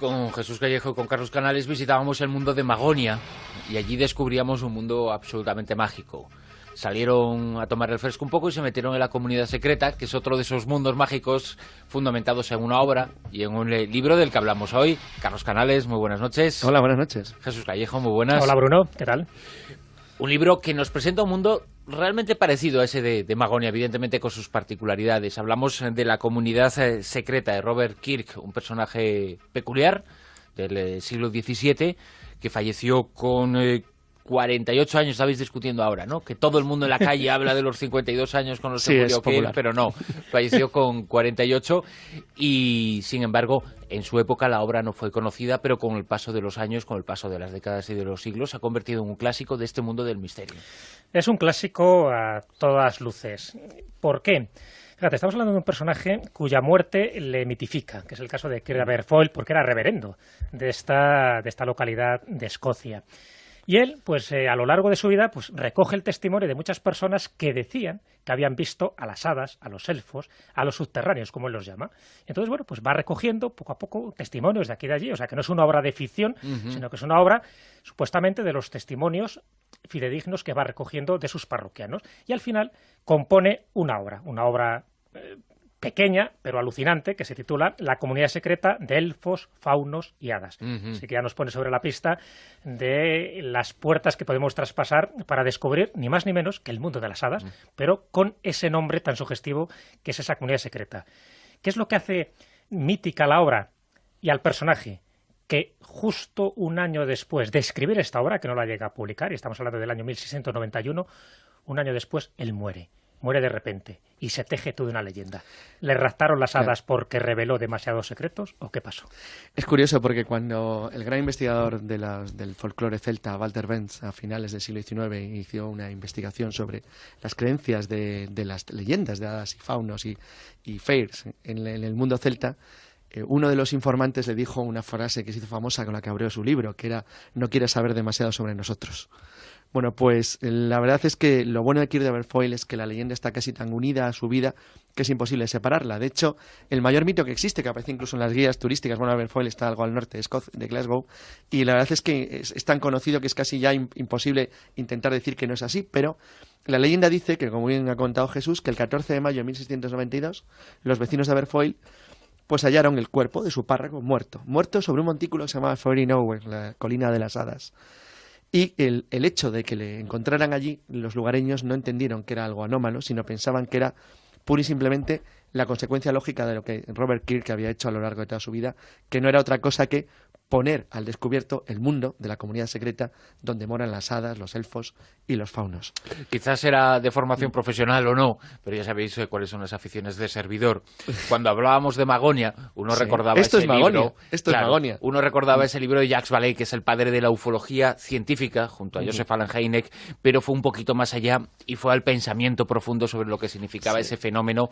Con Jesús Callejo y con Carlos Canales visitábamos el mundo de Magonia y allí descubríamos un mundo absolutamente mágico. Salieron a tomar el fresco un poco y se metieron en la comunidad secreta, que es otro de esos mundos mágicos fundamentados en una obra y en un eh, libro del que hablamos hoy. Carlos Canales, muy buenas noches. Hola, buenas noches. Jesús Callejo, muy buenas. Hola, Bruno, ¿qué tal? Un libro que nos presenta un mundo realmente parecido a ese de, Magonia, evidentemente con sus particularidades. Hablamos eh, de la comunidad eh, secreta de Robert Kirk, un personaje peculiar del eh, siglo XVII que falleció con 48 años estabais discutiendo ahora, ¿no? Que todo el mundo en la calle habla de los 52 años con los que pero no, falleció con 48 y, sin embargo, en su época la obra no fue conocida, pero con el paso de los años, con el paso de las décadas y de los siglos, se ha convertido en un clásico de este mundo del misterio. Es un clásico a todas luces. ¿Por qué? Fíjate, estamos hablando de un personaje cuya muerte le mitifica, que es el caso de Kira Foyle, porque era reverendo de esta, de esta localidad de Escocia. Y él, pues eh, a lo largo de su vida, pues recoge el testimonio de muchas personas que decían que habían visto a las hadas, a los elfos, a los subterráneos, como él los llama. Entonces, bueno, pues va recogiendo poco a poco testimonios de aquí y de allí. O sea, que no es una obra de ficción, sino que es una obra supuestamente de los testimonios fidedignos que va recogiendo de sus parroquianos. Y al final compone una obra, una obra eh, pequeña, pero alucinante, que se titula La comunidad secreta de elfos, faunos y hadas. Así que ya nos pone sobre la pista de las puertas que podemos traspasar para descubrir ni más ni menos que el mundo de las hadas, mm. pero con ese nombre tan sugestivo que es esa comunidad secreta. ¿Qué es lo que hace mítica la obra y al personaje? que justo un año después de escribir esta obra, que no la llega a publicar, y estamos hablando del año 1691, un año después él muere muere de repente y se teje toda una leyenda. ¿Le raptaron las hadas porque reveló demasiados secretos o qué pasó? Es curioso porque cuando el gran investigador de del folclore celta, Walter Benz, a finales del siglo XIX inició una investigación sobre las creencias de, las leyendas de hadas y faunos y, fairs en, el mundo celta, eh, uno de los informantes le dijo una frase que se hizo famosa con la que abrió su libro, que era no quieres saber demasiado sobre nosotros. Bueno, pues la verdad es que lo bueno de Kirk de Aberfoyle es que la leyenda está casi tan unida a su vida que es imposible separarla. De hecho, el mayor mito que existe, que aparece incluso en las guías turísticas, bueno, Aberfoyle está algo al norte de, de Glasgow, y la verdad es que es, tan conocido que es casi ya imposible intentar decir que no es así, pero la leyenda dice que, como bien ha contado Jesús, que el 14 de mayo de 1692 los vecinos de Aberfoyle pues hallaron el cuerpo de su párroco muerto, muerto sobre un montículo que se llamaba Nowhere, la colina de las hadas. Y el, el, hecho de que le encontraran allí, los lugareños no entendieron que era algo anómalo, sino pensaban que era pura y simplemente la consecuencia lógica de lo que Robert Kirk había hecho a lo largo de toda su vida, que no era otra cosa que poner al descubierto el mundo de la comunidad secreta donde moran las hadas, los elfos y los faunos. Quizás era de formación profesional o no, pero ya sabéis eh, cuáles son las aficiones de servidor. Cuando hablábamos de Magonia, uno recordaba ese libro. de Jacques Vallée, que es el padre de la ufología científica, junto a Joseph Alan Heineck, pero fue un poquito más allá y fue al pensamiento profundo sobre lo que significaba ese fenómeno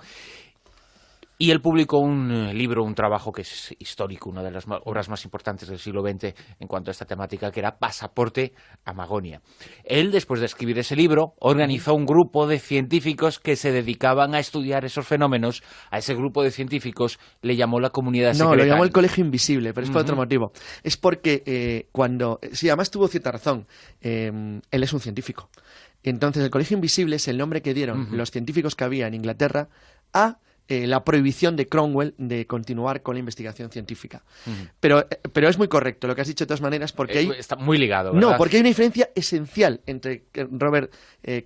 y él publicó un eh, libro, un trabajo que es histórico, una de las obras más importantes del siglo XX en cuanto a esta temática, que era Pasaporte a Magonia. Él, después de escribir ese libro, organizó un grupo de científicos que se dedicaban a estudiar esos fenómenos. A ese grupo de científicos le llamó la comunidad No, lo llamó el Colegio Invisible, pero es por otro motivo. Es porque eh, cuando... Sí, además tuvo cierta razón. Em, él es un científico. Entonces, el Colegio Invisible es el nombre que dieron los científicos que había en Inglaterra a eh, la prohibición de Cromwell de continuar con la investigación científica. pero, eh, pero es muy correcto lo que has dicho de todas maneras porque hay... Está muy ligado. No, porque hay una diferencia esencial entre eh, Robert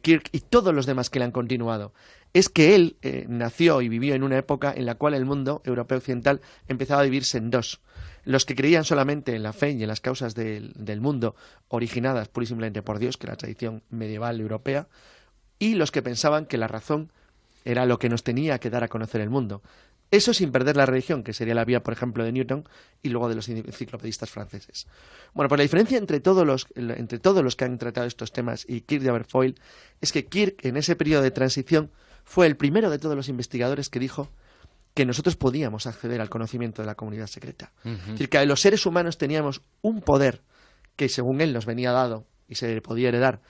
Kirk y todos los demás que le han continuado es que él nació y vivió en una época en la cual el mundo europeo occidental empezaba a dividirse en dos. Los que creían solamente en la fe y en las causas del, del mundo, originadas pura simplemente por Dios, que era la tradición medieval europea, y los que pensaban que la razón era lo que nos tenía que dar a conocer el mundo. Eso sin perder la religión, que sería la vía, por ejemplo, de Newton y luego de los enciclopedistas franceses. Bueno, pues la diferencia entre todos los, entre todos los que han tratado estos temas y Kirk de Aberfoyle es que Kirk, en ese periodo de transición, fue el primero de todos los investigadores que dijo que nosotros podíamos acceder al conocimiento de la comunidad secreta. Es decir, que los seres humanos teníamos un poder que, según él, nos venía dado y se podía heredar,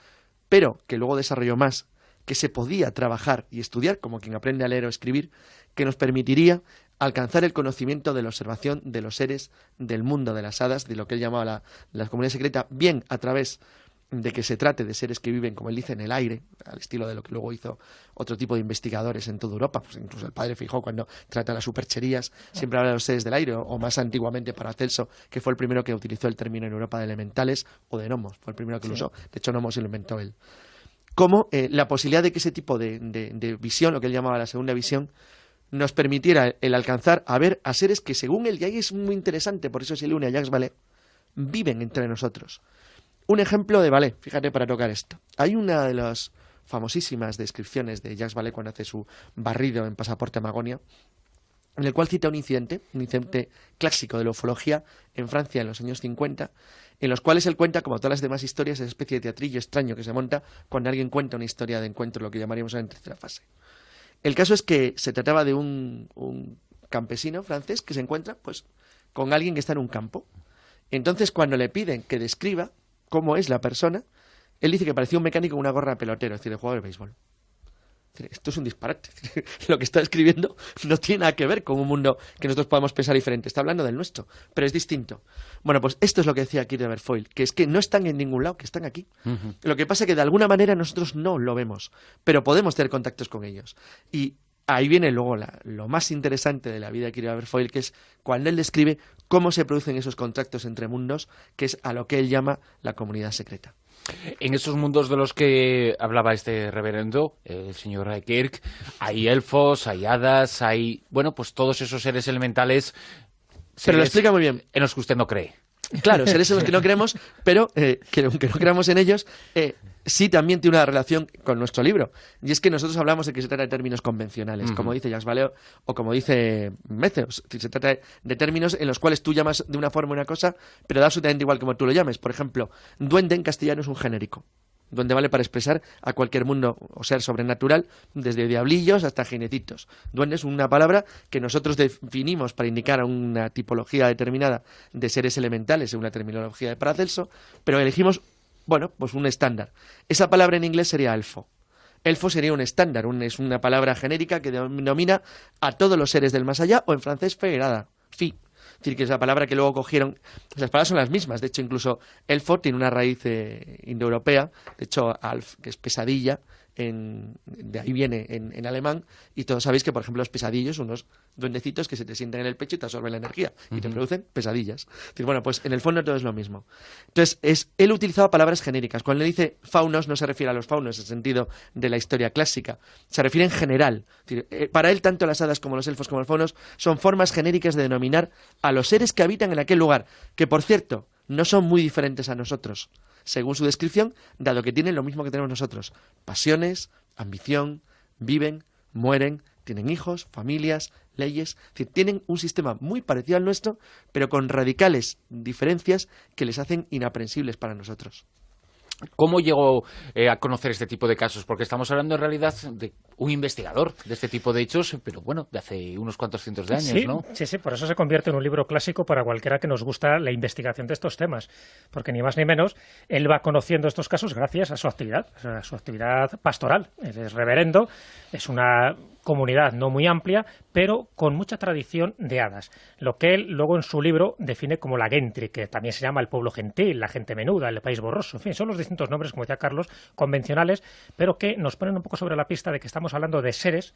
pero que luego desarrolló más que se podía trabajar y estudiar, como quien aprende a leer o escribir, que nos permitiría alcanzar el conocimiento de la observación de los seres del mundo de las hadas, de lo que él llamaba la, la comunidad secreta, bien a través de que se trate de seres que viven, como él dice, en el aire, al estilo de lo que luego hizo otro tipo de investigadores en toda Europa, pues incluso el padre Fijó cuando trata las supercherías, siempre habla de los seres del aire, o más antiguamente para Celso, que fue el primero que utilizó el término en Europa de elementales o de gnomos, fue el primero que lo usó, de hecho gnomos lo inventó él como eh, la posibilidad de que ese tipo de, visión, lo que él llamaba la segunda visión, nos permitiera el alcanzar a ver a seres que, según él, y ahí es muy interesante, por eso se une a Jacques Ballet, viven entre nosotros. Un ejemplo de Ballet, fíjate para tocar esto. Hay una de las famosísimas descripciones de Jacques Ballet cuando hace su barrido en Pasaporte Amagonia, en el cual cita un incidente, un incidente clásico de la ufología en Francia en los años 50, en los cuales él cuenta, como todas las demás historias, esa especie de teatrillo extraño que se monta cuando alguien cuenta una historia de encuentro, lo que llamaríamos en tercera fase. El caso es que se trataba de un, campesino francés que se encuentra pues, con alguien que está en un campo. Entonces, cuando le piden que describa cómo es la persona, él dice que parecía un mecánico con una gorra de pelotero, es decir, de jugador de béisbol. Esto es un disparate. Lo que está escribiendo no tiene nada que ver con un mundo que nosotros podamos pensar diferente. Está hablando del nuestro, pero es distinto. Bueno, pues esto es lo que decía aquí de Foyle, que es que no están en ningún lado, que están aquí. Lo que pasa es que de alguna manera nosotros no lo vemos, pero podemos tener contactos con ellos. Y ahí viene luego lo más interesante de la vida de Kierkegaard Foyle, que es cuando él describe cómo se producen esos contactos entre mundos, que es a lo que él llama la comunidad secreta. En esos mundos de los que hablaba este reverendo, el señor Kirk, hay elfos, hay hadas, hay, bueno, pues todos esos seres elementales. Pero muy bien. En los que usted no cree. Claro, seres en los que no creemos, pero eh, que aunque no creamos en ellos, eh, sí también tiene una relación con nuestro libro. Y es que nosotros hablamos de que se trata de términos convencionales, como dice Jacques Valeo o como dice Meceos. Se trata de términos en los cuales tú llamas de una forma una cosa, pero da absolutamente igual como tú lo llames. Por ejemplo, duende en castellano es un genérico donde vale para expresar a cualquier mundo o ser sobrenatural, desde diablillos hasta genetitos. Duende es una palabra que nosotros definimos para indicar a una tipología determinada de seres elementales, según la terminología de Paracelso, pero elegimos, bueno, pues un estándar. Esa palabra en inglés sería elfo. Elfo sería un estándar, es una palabra genérica que denomina a todos los seres del más allá, o en francés, federada. fi. Es decir, que esa palabra que luego cogieron. Las palabras son las mismas. De hecho, incluso Elfo tiene una raíz eh, indoeuropea. De hecho, Alf, que es pesadilla, de ahí viene en, alemán, y todos sabéis que, por ejemplo, los pesadillos, unos duendecitos que se te sienten en el pecho y te absorben la energía y te producen pesadillas. bueno, pues en el fondo todo es lo mismo. Entonces, es, él utilizaba palabras genéricas. Cuando le dice faunos, no se refiere a los faunos en el sentido de la historia clásica, se refiere en general. Eh, para él, tanto las hadas como los elfos como los faunos son formas genéricas de denominar a los seres que habitan en aquel lugar, que por cierto, no son muy diferentes a nosotros según su descripción, dado que tienen lo mismo que tenemos nosotros, pasiones, ambición, viven, mueren, tienen hijos, familias, leyes, tienen un sistema muy parecido al nuestro, pero con radicales diferencias que les hacen inaprensibles para nosotros. ¿Cómo llegó eh, a conocer este tipo de casos? Porque estamos hablando en realidad de un investigador de este tipo de hechos, pero bueno, de hace unos cuantos cientos de años, sí, ¿no? Sí, sí, por eso se convierte en un libro clásico para cualquiera que nos gusta la investigación de estos temas, porque ni más ni menos él va conociendo estos casos gracias a su actividad, a su actividad pastoral. es reverendo, es una comunidad no muy amplia, pero con mucha tradición de hadas, lo que él luego en su libro define como la gentry, que también se llama el pueblo gentil, la gente menuda, el país borroso, en fin, son los distintos nombres, como decía Carlos, convencionales, pero que nos ponen un poco sobre la pista de que estamos hablando de seres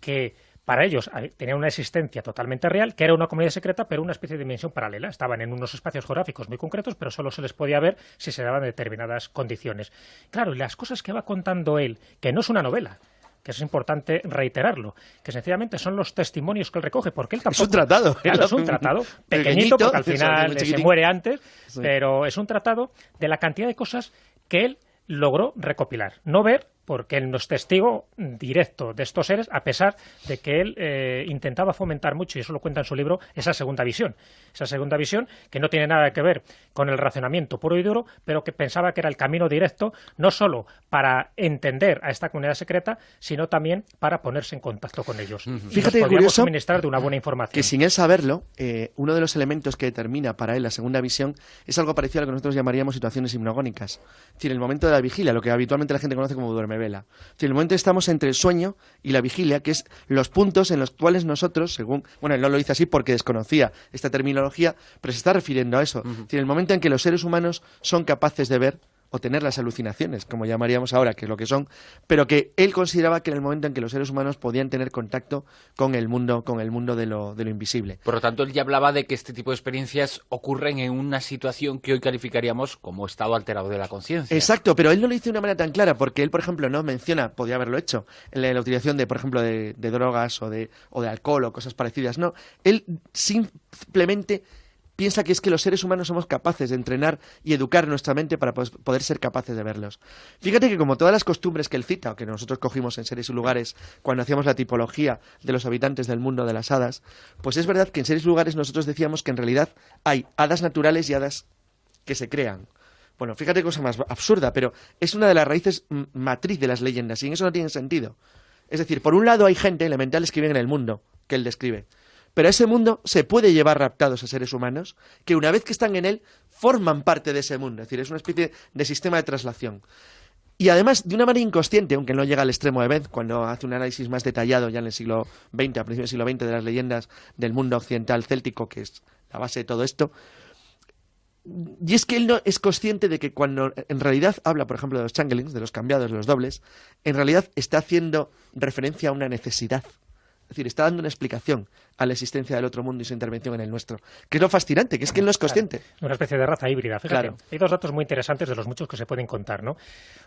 que para ellos eh, tenían una existencia totalmente real, que era una comunidad secreta, pero una especie de dimensión paralela. Estaban en unos espacios geográficos muy concretos, pero solo se les podía ver si se daban determinadas condiciones. Claro, y las cosas que va contando él, que no es una novela, que es importante reiterarlo, que sencillamente son los testimonios que él recoge, porque él tampoco... Es un tratado. es un tratado, pequeñito, porque al final se muere antes, pero es un tratado de la cantidad de cosas que él logró recopilar. No ver porque él nos testigo directo de estos seres, a pesar de que él eh, intentaba fomentar mucho, y eso lo cuenta en su libro, esa segunda visión. Esa segunda visión que no tiene nada que ver con el racionamiento puro y duro, pero que pensaba que era el camino directo, no solo para entender a esta comunidad secreta, sino también para ponerse en contacto con ellos. Fíjate, podríamos suministrar de una buena información. Que sin él saberlo, eh, uno de los elementos que determina para él la segunda visión es algo parecido a lo que nosotros llamaríamos situaciones hipnogónicas. Es decir, el momento de la vigilia, lo que habitualmente la gente conoce como duerme en el momento estamos entre el sueño y la vigilia, que es los puntos en los cuales nosotros, según, bueno, él no lo dice así porque desconocía esta terminología, pero se está refiriendo a eso. En el momento en que los seres humanos son capaces de ver o tener las alucinaciones, como llamaríamos ahora, que es lo que son, pero que él consideraba que en el momento en que los seres humanos podían tener contacto con el mundo, con el mundo de lo, invisible. Por lo tanto, él ya hablaba de que este tipo de experiencias ocurren en una situación que hoy calificaríamos como estado alterado de la conciencia. Exacto, pero él no lo dice de una manera tan clara, porque él, por ejemplo, no menciona, podía haberlo hecho, la, la utilización de, por ejemplo, de, drogas o o de alcohol o cosas parecidas. No, él simplemente piensa que es que los seres humanos somos capaces de entrenar y educar nuestra mente para poder ser capaces de verlos. Fíjate que como todas las costumbres que él cita, o que nosotros cogimos en Seres y lugares cuando hacíamos la tipología de los habitantes del mundo de las hadas, pues es verdad que en series y lugares nosotros decíamos que en realidad hay hadas naturales y hadas que se crean. Bueno, fíjate cosa más absurda, pero es una de las raíces matriz de las leyendas y en eso no tiene sentido. Es decir, por un lado hay gente, elementales, que viven en el mundo, que él describe. Pero ese mundo se puede llevar raptados a seres humanos que una vez que están en él forman parte de ese mundo. Es decir, es una especie de sistema de traslación. Y además, de una manera inconsciente, aunque no llega al extremo de Benz, cuando hace un análisis más detallado ya en el siglo XX, a principios del siglo XX, de las leyendas del mundo occidental céltico, que es la base de todo esto, y es que él no es consciente de que cuando en realidad habla, por ejemplo, de los changelings, de los cambiados, de los dobles, en realidad está haciendo referencia a una necesidad. Es decir, está dando una explicación a la existencia del otro mundo y su intervención en el nuestro. Que es lo fascinante, que es que él no es consciente. Una especie de raza híbrida. Fíjate, claro. hay dos datos muy interesantes de los muchos que se pueden contar. ¿no?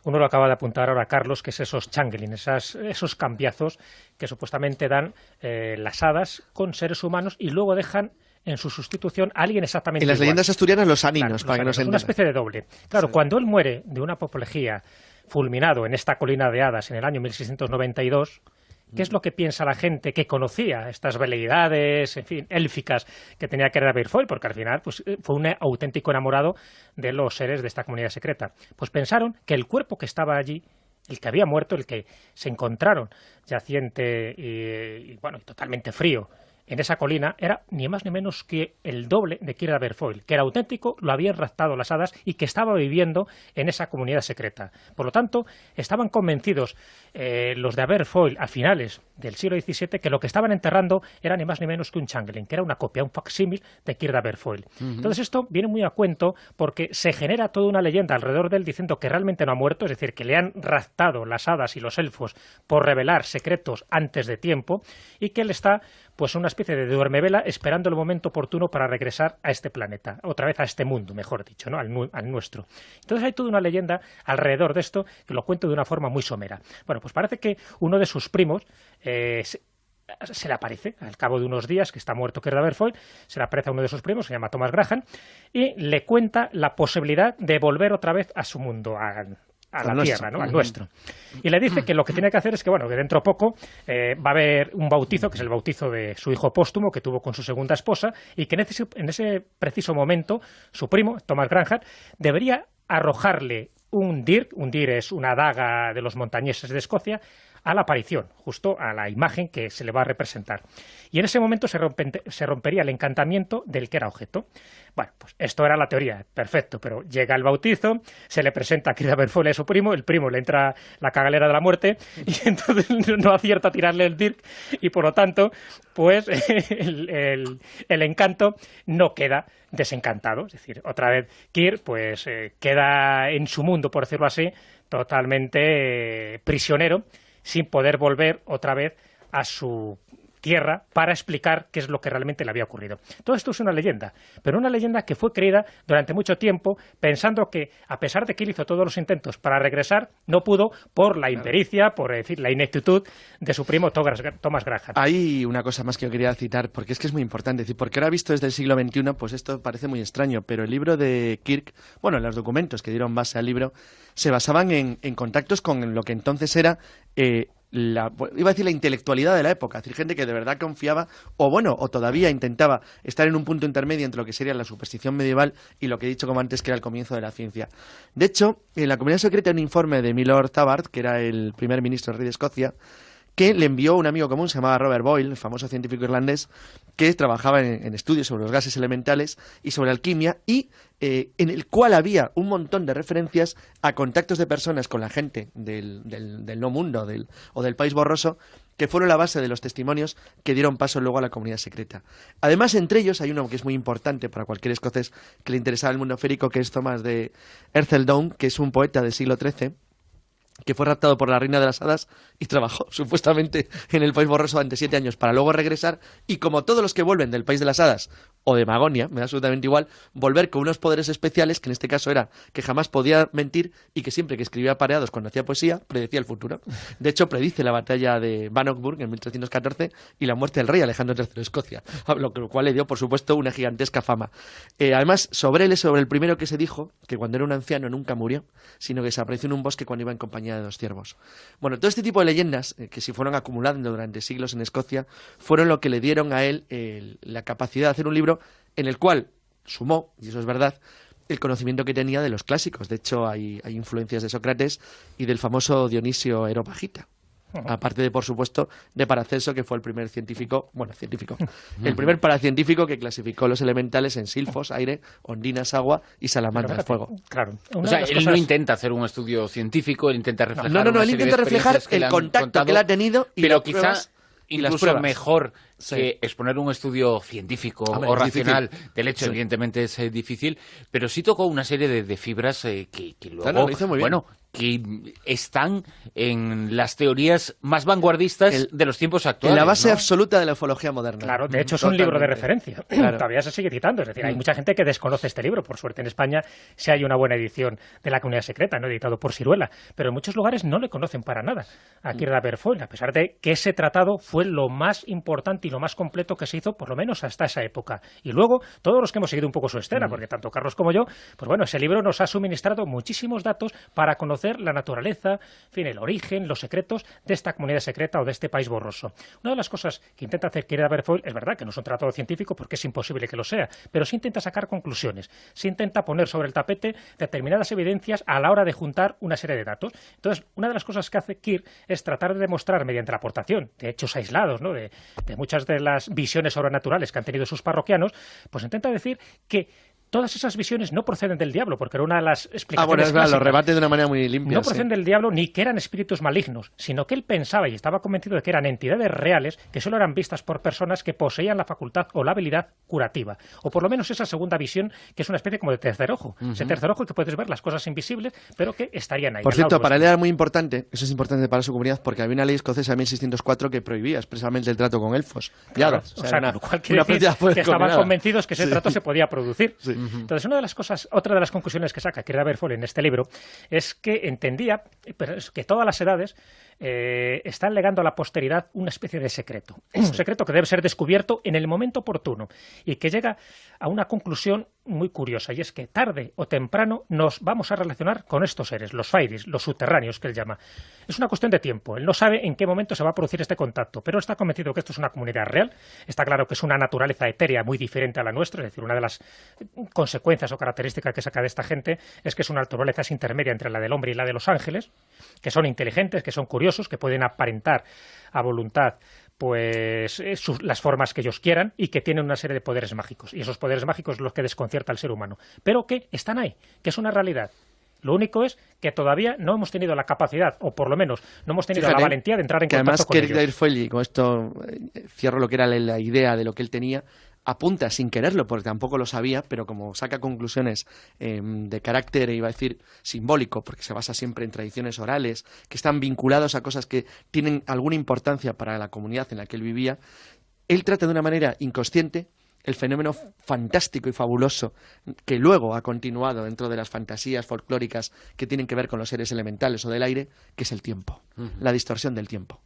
Uno lo acaba de apuntar ahora Carlos, que es esos changeling, esas, esos cambiazos que supuestamente dan eh, las hadas con seres humanos y luego dejan en su sustitución a alguien exactamente En las leyendas asturianas, los aninos, para los para se Una especie de doble. Claro, cuando él muere de una apoplejía fulminado en esta colina de hadas en el año 1692, ¿Qué es lo que piensa la gente que conocía estas veleidades, en fin, élficas que tenía que a Birfoy? Porque al final pues, eh, fue un auténtico enamorado de los seres de esta comunidad secreta. Pues pensaron que el cuerpo que estaba allí el que había muerto, el que se encontraron yaciente y eh, bueno, y totalmente frío en esa colina era ni más ni menos que el doble de Kira Berfoyle, que era auténtico, lo habían raptado las hadas y que estaba viviendo en esa comunidad secreta. Por lo tanto, estaban convencidos eh, los de Aberfoyle a finales del siglo XVII que lo que estaban enterrando era ni más ni menos que un changeling, que era una copia, un facsímil de Kirda Berfoil. Entonces esto viene muy a cuento porque se genera toda una leyenda alrededor de él diciendo que realmente no ha muerto, es decir, que le han raptado las hadas y los elfos por revelar secretos antes de tiempo y que él está pues una especie de duermevela esperando el momento oportuno para regresar a este planeta, otra vez a este mundo, mejor dicho, ¿no? al, al nuestro. Entonces hay toda una leyenda alrededor de esto que lo cuento de una forma muy somera. Bueno, pues parece que uno de sus primos, eh, se, le aparece al cabo de unos días que está muerto Kerr Foy se le aparece a uno de sus primos, se llama Thomas Graham, y le cuenta la posibilidad de volver otra vez a su mundo, a, la tierra, ¿no? Al nuestro. Y le dice que lo que tiene que hacer es que, bueno, de dentro poco eh, va a haber un bautizo, que es el bautizo de su hijo póstumo que tuvo con su segunda esposa, y que en ese, preciso momento su primo, Thomas Graham debería arrojarle un dir, un dir es una daga de los montañeses de Escocia, a la aparición, justo a la imagen que se le va a representar. Y en ese momento se, rompería el encantamiento del que era objeto. Bueno, pues esto era la teoría, perfecto, pero llega el bautizo, se le presenta a Christopher a su primo, el primo le entra la cagalera de la muerte y entonces no acierta a tirarle el Dirk y por lo tanto, pues el, encanto no queda desencantado. Es decir, otra vez Kir pues eh, queda en su mundo, por decirlo así, totalmente eh, prisionero sin poder volver otra vez a su tierra para explicar qué es lo que realmente le había ocurrido. Todo esto es una leyenda, pero una leyenda que fue creída durante mucho tiempo pensando que, a pesar de que él hizo todos los intentos para regresar, no pudo por la impericia, por decir, la ineptitud de su primo Thomas Graham. Hay una cosa más que yo quería citar, porque es que es muy importante, decir, porque ahora visto desde el siglo XXI, pues esto parece muy extraño, pero el libro de Kirk, bueno, los documentos que dieron base al libro, se basaban en, contactos con lo que entonces era... Eh, la, iba a decir la intelectualidad de la época, es decir, gente que de verdad confiaba o bueno, o todavía intentaba estar en un punto intermedio entre lo que sería la superstición medieval y lo que he dicho como antes que era el comienzo de la ciencia. De hecho, en la comunidad secreta hay un informe de Milord Tabard, que era el primer ministro del rey de Escocia, que le envió un amigo común, se llamaba Robert Boyle, el famoso científico irlandés, que trabajaba en, estudios sobre los gases elementales y sobre alquimia y eh, en el cual había un montón de referencias a contactos de personas con la gente del, no mundo del, o del país borroso que fueron la base de los testimonios que dieron paso luego a la comunidad secreta. Además, entre ellos hay uno que es muy importante para cualquier escocés que le interesaba el mundo férico, que es Thomas de Erceldon, que es un poeta del siglo XIII, que fue raptado por la reina de las hadas y trabajó supuestamente en el país borroso durante siete años para luego regresar y como todos los que vuelven del país de las hadas o de Magonia, me da absolutamente igual, volver con unos poderes especiales, que en este caso era que jamás podía mentir y que siempre que escribía pareados cuando hacía poesía, predecía el futuro. De hecho, predice la batalla de Bannockburg en 1314 y la muerte del rey Alejandro III de Escocia, lo cual le dio, por supuesto, una gigantesca fama. Eh, además, sobre él es sobre el primero que se dijo que cuando era un anciano nunca murió, sino que se desapareció en un bosque cuando iba en compañía de dos ciervos. Bueno, todo este tipo de leyendas, eh, que se fueron acumulando durante siglos en Escocia, fueron lo que le dieron a él la capacidad de hacer un libro en el cual sumó, y eso es verdad, el conocimiento que tenía de los clásicos. De hecho, hay, influencias de Sócrates y del famoso Dionisio Eropagita. Hmm. Aparte de, por supuesto, de Paracelso, que fue el primer científico, bueno, científico, hmm. el primer paracientífico que clasificó los elementales en silfos, aire, ondinas, agua y salamandras, fuego. Claro. O sea, él no intenta hacer un estudio científico, él intenta reflejar. No, no, no, él intenta reflejar el contacto que él ha tenido y pero las quizás incluso mejor exponer un estudio científico o racional del hecho, evidentemente es eh, difícil, pero sí tocó una serie de, fibras eh, que, bueno, que están en las teorías más vanguardistas de los tiempos actuales. En la base absoluta de la ufología moderna. Claro, de hecho es un libro de referencia. Todavía se sigue citando, es decir, hay mm. mucha gente que desconoce este libro. Por suerte en España sí hay una buena edición de La Comunidad Secreta, no editado por Ciruela pero en muchos lugares no le conocen para nada a mm. Kierkegaard a pesar de que ese tratado fue lo más importante y lo más completo que se hizo, por lo menos hasta esa época. Y luego, todos los que hemos seguido un poco su escena, mm. porque tanto Carlos como yo, pues bueno, ese libro nos ha suministrado muchísimos datos para conocer la naturaleza, fin, el origen, los secretos de esta comunidad secreta o de este país borroso. Una de las cosas que intenta hacer ver Aberfoyle, es verdad que no es un tratado científico porque es imposible que lo sea, pero sí intenta sacar conclusiones, sí intenta poner sobre el tapete determinadas evidencias a la hora de juntar una serie de datos. Entonces, una de las cosas que hace Kier es tratar de demostrar mediante la aportación de hechos aislados, ¿no? de muchas de las visiones sobrenaturales que han tenido sus parroquianos, pues intenta decir que todas esas visiones no proceden del diablo, porque era una de las explicaciones. Ah, bueno, es verdad, lo rebate de una manera muy limpia. No proceden del diablo ni que eran espíritus malignos, sino que él pensaba y estaba convencido de que eran entidades reales que solo eran vistas por personas que poseían la facultad o la habilidad curativa. O por lo menos esa segunda visión, que es una especie como de tercer ojo. Ese tercer ojo que puedes ver las cosas invisibles, pero que estarían ahí. Por cierto, para él era muy importante, eso es importante para su comunidad, porque había una ley escocesa de 1604 que prohibía expresamente el trato con elfos. Claro, o sea, o sea, pues, que estaban convencidos que ese trato se podía producir. Entonces, una de las cosas, otra de las conclusiones que saca Kira Berfol en este libro es que entendía que todas las edades eh, están legando a la posteridad una especie de secreto. Un secreto que debe ser descubierto en el momento oportuno y que llega a una conclusión muy curiosa, y es que tarde o temprano nos vamos a relacionar con estos seres, los Fairis, los subterráneos que él llama. Es una cuestión de tiempo, él no sabe en qué momento se va a producir este contacto, pero está convencido que esto es una comunidad real, está claro que es una naturaleza etérea muy diferente a la nuestra, es decir, una de las consecuencias o características que saca de esta gente es que es una naturaleza intermedia entre la del hombre y la de los ángeles, que son inteligentes, que son curiosos, que pueden aparentar a voluntad pues eh, las formas que ellos quieran y que tienen una serie de poderes mágicos. Y esos poderes mágicos son los que desconcierta al ser humano. Pero que están ahí, que es una realidad. Lo único es que todavía no hemos tenido la capacidad, o por lo menos no hemos tenido la valentía de entrar en que contacto además, con Además, con esto eh, cierro lo que era la idea de lo que él tenía, apunta sin quererlo, porque tampoco lo sabía, pero como saca conclusiones em, de carácter, iba a decir, simbólico, porque se basa siempre en tradiciones orales, que están vinculados a cosas que tienen alguna importancia para la comunidad en la que él vivía, él trata de una manera inconsciente el fenómeno fantástico y fabuloso que luego ha continuado dentro de las fantasías folclóricas que tienen que ver con los seres elementales o del aire, que es el tiempo, la distorsión del tiempo.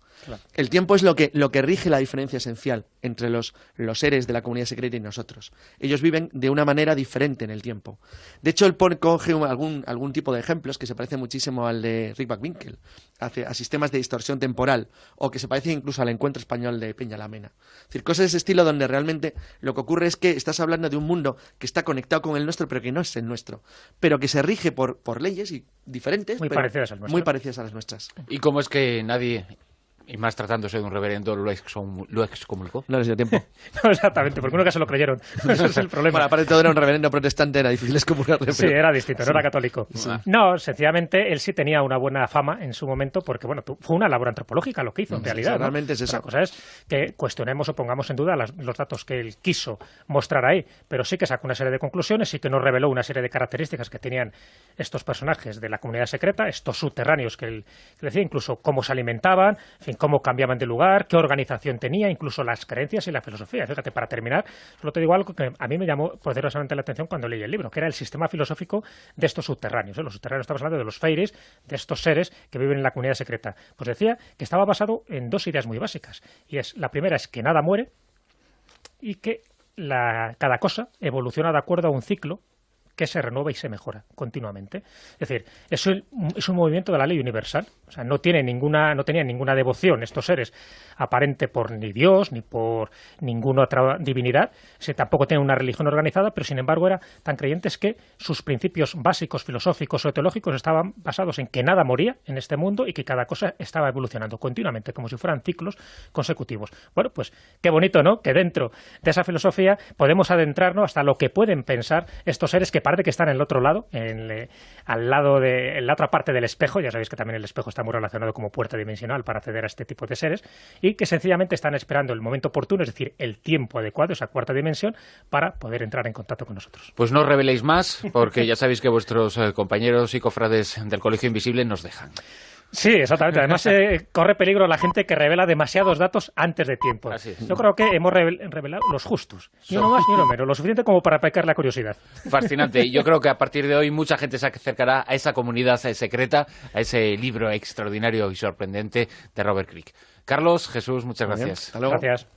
El tiempo es lo que, lo que rige la diferencia esencial entre los, los seres de la comunidad secreta y nosotros. Ellos viven de una manera diferente en el tiempo. De hecho, el coge algún, algún tipo de ejemplos que se parece muchísimo al de Rick Backwinkel, a, a sistemas de distorsión temporal, o que se parece incluso al encuentro español de Peña Lamena. Es decir, cosas de ese estilo donde realmente lo que ocurre es que estás hablando de un mundo que está conectado con el nuestro, pero que no es el nuestro, pero que se rige por, por leyes diferentes. Muy Muy parecidas a las nuestras. ¿Y cómo es que nadie y más tratándose de un reverendo, lo, excomulgó. No les dio tiempo. no, exactamente, porque nunca se lo creyeron. Ese es el problema. Bueno, aparte todo era un reverendo protestante, era difícil excomulgarle. Sí, era distinto, no era católico. Ah. No, sencillamente él sí tenía una buena fama en su momento, porque bueno, fue una labor antropológica lo que hizo en mm, realidad. realmente es esa. La cosa es que cuestionemos o pongamos en duda los datos que él quiso mostrar ahí, pero sí que sacó una serie de conclusiones y que nos reveló una serie de características que tenían estos personajes de la comunidad secreta, estos subterráneos que él, decía, incluso cómo se alimentaban, en fin, cómo cambiaban de lugar, qué organización tenía, incluso las creencias y la filosofía. Fíjate, para terminar, solo te digo algo que a mí me llamó poderosamente la atención cuando leí el libro, que era el sistema filosófico de estos subterráneos. ¿eh? Los subterráneos, estamos hablando de los feires, de estos seres que viven en la comunidad secreta. Pues decía que estaba basado en dos ideas muy básicas. Y es, la primera es que nada muere y que la, cada cosa evoluciona de acuerdo a un ciclo que se renueva y se mejora continuamente. Es decir, es un, es un movimiento de la ley universal. O sea, no, tiene ninguna, no tenían ninguna devoción estos seres aparente por ni Dios ni por ninguna otra divinidad. tampoco tienen una religión organizada, pero sin embargo eran tan creyentes que sus principios básicos, filosóficos o teológicos estaban basados en que nada moría en este mundo y que cada cosa estaba evolucionando continuamente, como si fueran ciclos consecutivos. Bueno, pues qué bonito, ¿no? Que dentro de esa filosofía podemos adentrarnos hasta lo que pueden pensar estos seres que Aparte que están en el otro lado, en, al lado de la otra parte del espejo. Ya sabéis que también el espejo está muy relacionado como puerta dimensional para acceder a este tipo de seres y que sencillamente están esperando el momento oportuno, es decir, el tiempo adecuado, esa cuarta dimensión, para poder entrar en contacto con nosotros. Pues no reveléis más, porque ya sabéis que vuestros eh, compañeros y cofrades del Colegio Invisible nos dejan. Sí, exactamente. Además, eh, corre peligro la gente que revela demasiados datos antes de tiempo. Yo creo que hemos revelado los justos. Ni uno más ni uno menos. Lo suficiente como para pecar la curiosidad. Fascinante. Yo creo que a partir de hoy mucha gente se acercará a esa comunidad secreta, a ese libro extraordinario y sorprendente de Robert Crick. Carlos, Jesús, muchas gracias. Gracias.